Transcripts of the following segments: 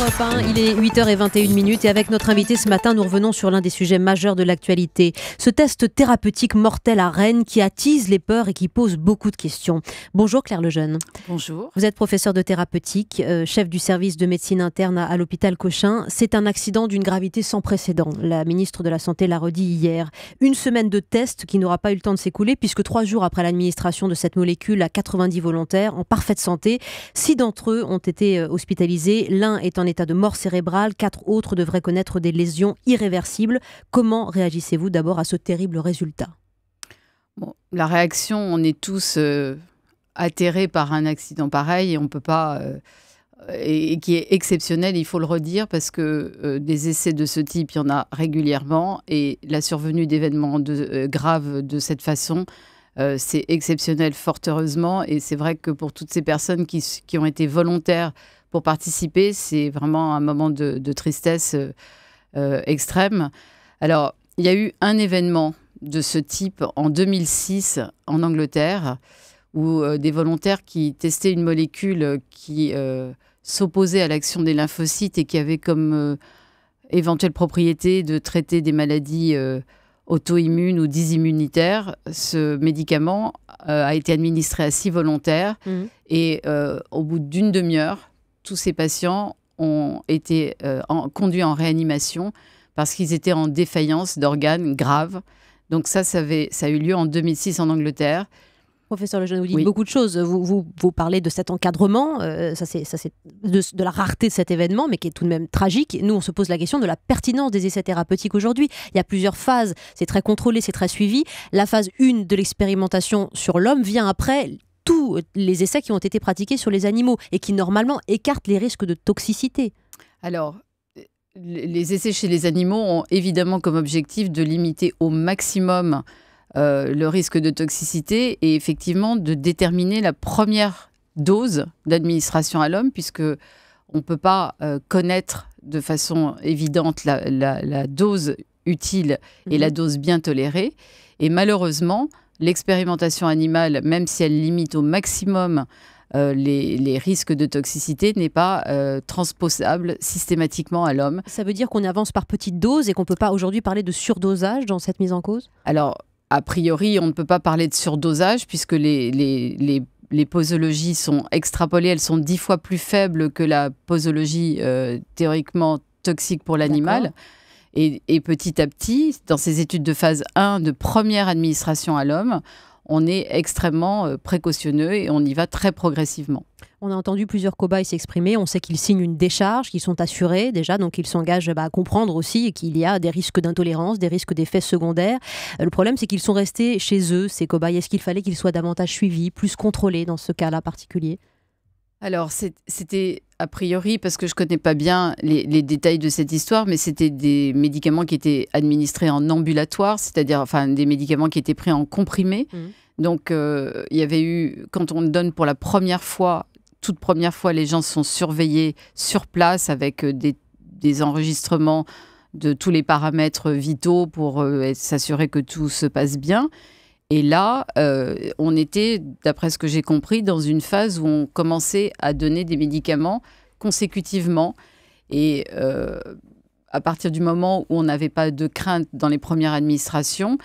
Europe 1, il est 8h21 minutes et avec notre invité ce matin, nous revenons sur l'un des sujets majeurs de l'actualité. Ce test thérapeutique mortel à Rennes qui attise les peurs et qui pose beaucoup de questions. Bonjour Claire Lejeune. Bonjour. Vous êtes professeur de thérapeutique, euh, chef du service de médecine interne à, l'hôpital Cochin. C'est un accident d'une gravité sans précédent. La ministre de la Santé l'a redit hier. Une semaine de test qui n'aura pas eu le temps de s'écouler puisque trois jours après l'administration de cette molécule à 90 volontaires en parfaite santé, six d'entre eux ont été euh, hospitalisés. L'un est en état de mort cérébrale, quatre autres devraient connaître des lésions irréversibles. Comment réagissez-vous d'abord à ce terrible résultat La réaction, on est tous euh, atterrés par un accident pareil et on ne peut pas... Euh, et, qui est exceptionnel, il faut le redire, parce que euh, des essais de ce type, il y en a régulièrement, et la survenue d'événements graves de cette façon, c'est exceptionnel, fort heureusement. Et c'est vrai que pour toutes ces personnes qui ont été volontaires pour participer. C'est vraiment un moment de, tristesse euh, euh, extrême. Alors, il y a eu un événement de ce type en 2006 en Angleterre, où euh, des volontaires qui testaient une molécule qui s'opposait à l'action des lymphocytes et qui avait comme éventuelle propriété de traiter des maladies auto immunes ou dysimmunitaire, ce médicament a été administré à six volontaires mmh. et au bout d'une demi-heure, tous ces patients ont été euh, en, conduits en réanimation parce qu'ils étaient en défaillance d'organes graves. Donc ça, ça, avait, ça, a eu lieu en 2006 en Angleterre. Professeur Lejeune, vous dites beaucoup de choses. Vous, vous, parlez de cet encadrement, euh, c'est, ça c'est de, de, la rareté de cet événement, mais qui est tout de même tragique. Nous, on se pose la question de la pertinence des essais thérapeutiques aujourd'hui. Il y a plusieurs phases. C'est très contrôlé, c'est très suivi. La phase 1 de l'expérimentation sur l'homme vient après euh, les essais qui ont été pratiqués sur les animaux et qui normalement écartent les risques de toxicité. Alors, les essais chez les animaux ont évidemment comme objectif de limiter au maximum euh, le risque de toxicité et effectivement de déterminer la première dose d'administration à l'homme, puisque on ne peut pas euh, connaître de façon évidente la, dose utile et la mhm. dose bien tolérée. Et malheureusement, l'expérimentation animale, même si elle limite au maximum euh, les, risques de toxicité n'est pas euh, transposable systématiquement à l'homme. Ça veut dire qu'on avance par petites doses et qu'on ne peut pas aujourd'hui parler de surdosage dans cette mise en cause Alors, a priori, on ne peut pas parler de surdosage puisque les, posologies sont extrapolées, elles sont dix fois plus faibles que la posologie euh, théoriquement toxique pour l'animal. Et, petit à petit, dans ces études de phase 1 de première administration à l'homme, on est extrêmement euh, précautionneux et on y va très progressivement. On a entendu plusieurs cobayes s'exprimer. On sait qu'ils signent une décharge, qu'ils sont assurés déjà, donc ils s'engagent bah, à comprendre aussi qu'il y a des risques d'intolérance, des risques d'effets secondaires. Euh, le problème, c'est qu'ils sont restés chez eux, ces cobayes. Est-ce qu'il fallait qu'ils soient davantage suivis, plus contrôlés dans ce cas-là particulier alors, c'était a priori, parce que je ne connais pas bien les, détails de cette histoire, mais c'était des médicaments qui étaient administrés en ambulatoire, c'est-à-dire enfin, des médicaments qui étaient pris en comprimé. Mmh. Donc, euh, il y avait eu, quand on donne pour la première fois, toute première fois, les gens sont surveillés sur place avec euh, des, enregistrements de tous les paramètres vitaux pour euh, s'assurer que tout se passe bien. Et là, euh, on était, d'après ce que j'ai compris, dans une phase où on commençait à donner des médicaments consécutivement. Et euh, à partir du moment où on n'avait pas de crainte dans les premières administrations,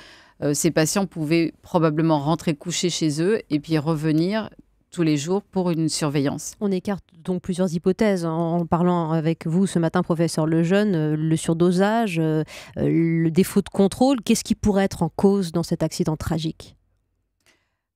euh, ces patients pouvaient probablement rentrer coucher chez eux et puis revenir tous les jours pour une surveillance. On écarte donc plusieurs hypothèses en parlant avec vous ce matin, professeur Lejeune, euh, le surdosage, euh, euh, le défaut de contrôle. Qu'est-ce qui pourrait être en cause dans cet accident tragique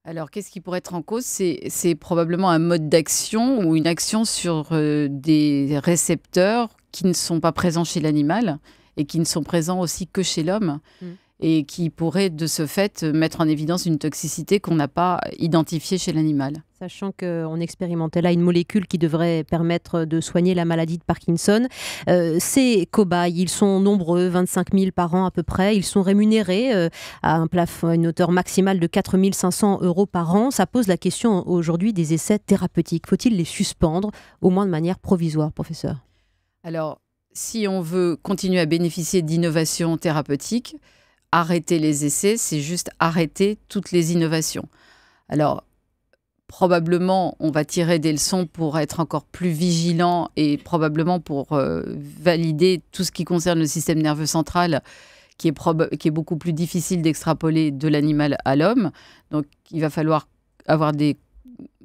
alors, qu'est-ce qui pourrait être en cause C'est probablement un mode d'action ou une action sur des récepteurs qui ne sont pas présents chez l'animal et qui ne sont présents aussi que chez l'homme. Mm et qui pourrait de ce fait mettre en évidence une toxicité qu'on n'a pas identifiée chez l'animal. Sachant qu'on expérimentait là une molécule qui devrait permettre de soigner la maladie de Parkinson. Euh, ces cobayes, ils sont nombreux, 25 000 par an à peu près. Ils sont rémunérés euh, à un plafond, une hauteur maximale de 4 500 euros par an. Ça pose la question aujourd'hui des essais thérapeutiques. Faut-il les suspendre, au moins de manière provisoire, professeur Alors, si on veut continuer à bénéficier d'innovations thérapeutiques, arrêter les essais, c'est juste arrêter toutes les innovations. Alors, probablement, on va tirer des leçons pour être encore plus vigilant et probablement pour euh, valider tout ce qui concerne le système nerveux central, qui est, beaucoup plus difficile d'extrapoler de l'animal à l'homme. Donc, il va falloir avoir des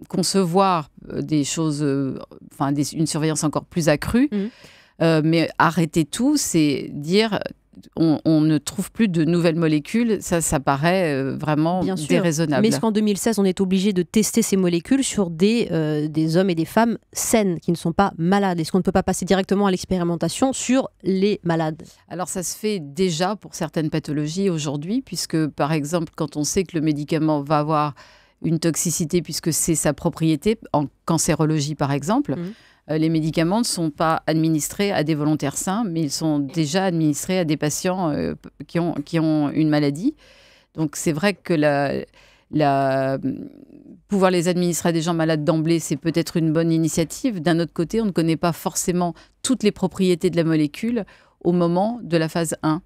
concevoir euh, des choses, euh, enfin une surveillance encore plus accrue. Mmh. mais arrêter tout, c'est dire on, ne trouve plus de nouvelles molécules, ça, ça paraît euh, vraiment déraisonnable. Mais est-ce qu'en 2016, on est obligé de tester ces molécules sur des, euh, des hommes et des femmes saines, qui ne sont pas malades Est-ce qu'on ne peut pas passer directement à l'expérimentation sur les malades Alors, ça se fait déjà pour certaines pathologies aujourd'hui, puisque, par exemple, quand on sait que le médicament va avoir une toxicité, puisque c'est sa propriété, en cancérologie, par exemple, mhm. Euh, les médicaments ne sont pas administrés à des volontaires sains, mais ils sont déjà administrés à des patients euh, qui, ont, qui ont une maladie. Donc c'est vrai que la, pouvoir les administrer à des gens malades d'emblée, c'est peut-être une bonne initiative. D'un autre côté, on ne connaît pas forcément toutes les propriétés de la molécule au moment de la phase 1.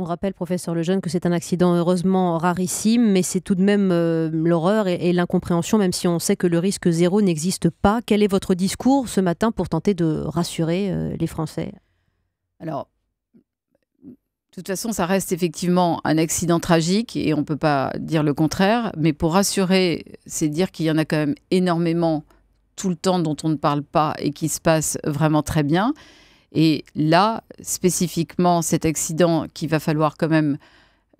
On rappelle, professeur Lejeune, que c'est un accident heureusement rarissime, mais c'est tout de même euh, l'horreur et, l'incompréhension, même si on sait que le risque zéro n'existe pas. Quel est votre discours ce matin pour tenter de rassurer euh, les Français Alors, de toute façon, ça reste effectivement un accident tragique et on ne peut pas dire le contraire, mais pour rassurer, c'est dire qu'il y en a quand même énormément tout le temps dont on ne parle pas et qui se passe vraiment très bien. Et là, spécifiquement, cet accident qu'il va falloir quand même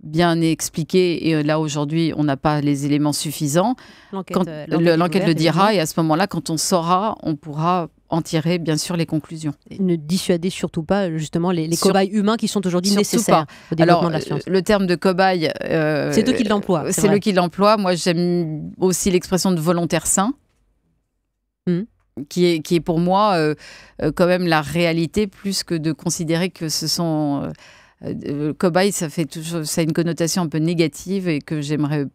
bien expliquer, et euh, là aujourd'hui on n'a pas les éléments suffisants. L'enquête euh, le dira et à ce moment-là quand on saura on pourra en tirer bien sûr les conclusions. ne dissuader surtout pas justement les, cobayes humains qui sont aujourd'hui nécessaires au développement de la science. Le terme de cobaye... Euh, c'est eux qui l'emploient. C'est eux qui l'emploient. Moi j'aime aussi l'expression de volontaire sain. Hmm qui est, pour moi euh, euh, quand même la réalité, plus que de considérer que ce sont... Euh, cobaye, ça fait toujours, ça a une connotation un peu négative et que j'aimerais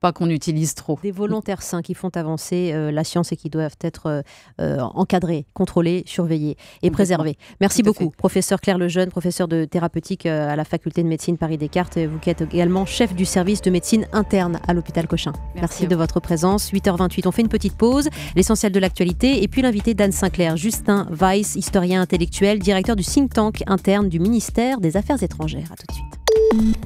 pas qu'on utilise trop. Des volontaires sains qui font avancer euh, la science et qui doivent être euh, euh, encadrés, contrôlés, surveillés et préservés. Merci beaucoup, professeur Claire Lejeune, professeur de thérapeutique à la faculté de médecine Paris-Descartes. Vous qui êtes également chef du service de médecine interne à l'hôpital Cochin. Merci, de votre présence. 8h28, on fait une petite pause. L'essentiel de l'actualité et puis l'invité d'Anne Sinclair, Justin Weiss, historien intellectuel, directeur du think tank interne du ministère des Affaires étrangères. À tout de suite.